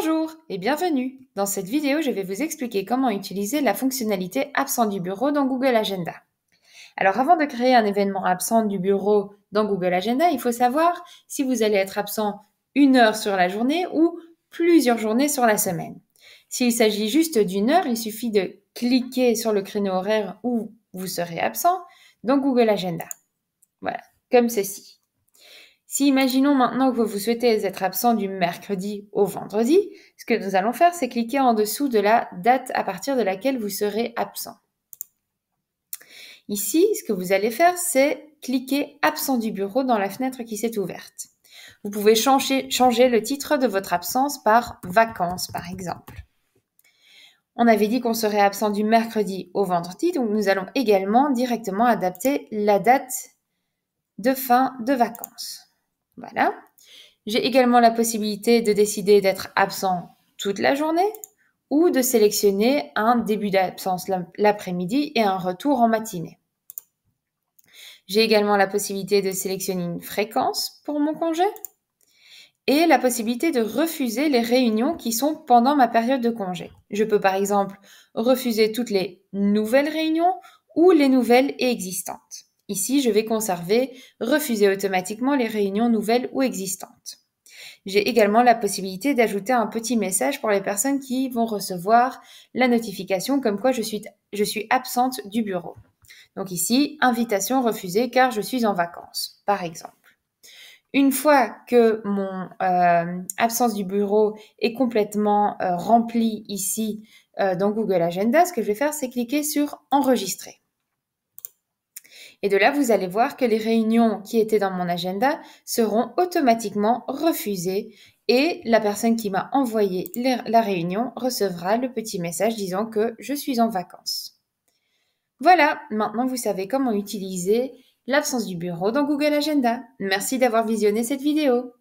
Bonjour et bienvenue Dans cette vidéo, je vais vous expliquer comment utiliser la fonctionnalité Absent du bureau dans Google Agenda. Alors avant de créer un événement absent du bureau dans Google Agenda, il faut savoir si vous allez être absent une heure sur la journée ou plusieurs journées sur la semaine. S'il s'agit juste d'une heure, il suffit de cliquer sur le créneau horaire où vous serez absent dans Google Agenda. Voilà, comme ceci. Si imaginons maintenant que vous souhaitez être absent du mercredi au vendredi, ce que nous allons faire, c'est cliquer en dessous de la date à partir de laquelle vous serez absent. Ici, ce que vous allez faire, c'est cliquer absent du bureau dans la fenêtre qui s'est ouverte. Vous pouvez changer, changer le titre de votre absence par vacances, par exemple. On avait dit qu'on serait absent du mercredi au vendredi, donc nous allons également directement adapter la date de fin de vacances. J'ai également la possibilité de décider d'être absent toute la journée ou de sélectionner un début d'absence l'après-midi et un retour en matinée. J'ai également la possibilité de sélectionner une fréquence pour mon congé et la possibilité de refuser les réunions qui sont pendant ma période de congé. Je peux par exemple refuser toutes les nouvelles réunions ou les nouvelles et existantes. Ici, je vais conserver refuser automatiquement les réunions nouvelles ou existantes. J'ai également la possibilité d'ajouter un petit message pour les personnes qui vont recevoir la notification comme quoi je suis, je suis absente du bureau. Donc ici, invitation refusée car je suis en vacances, par exemple. Une fois que mon euh, absence du bureau est complètement euh, remplie ici euh, dans Google Agenda, ce que je vais faire, c'est cliquer sur enregistrer. Et de là, vous allez voir que les réunions qui étaient dans mon agenda seront automatiquement refusées et la personne qui m'a envoyé la réunion recevra le petit message disant que je suis en vacances. Voilà, maintenant vous savez comment utiliser l'absence du bureau dans Google Agenda. Merci d'avoir visionné cette vidéo.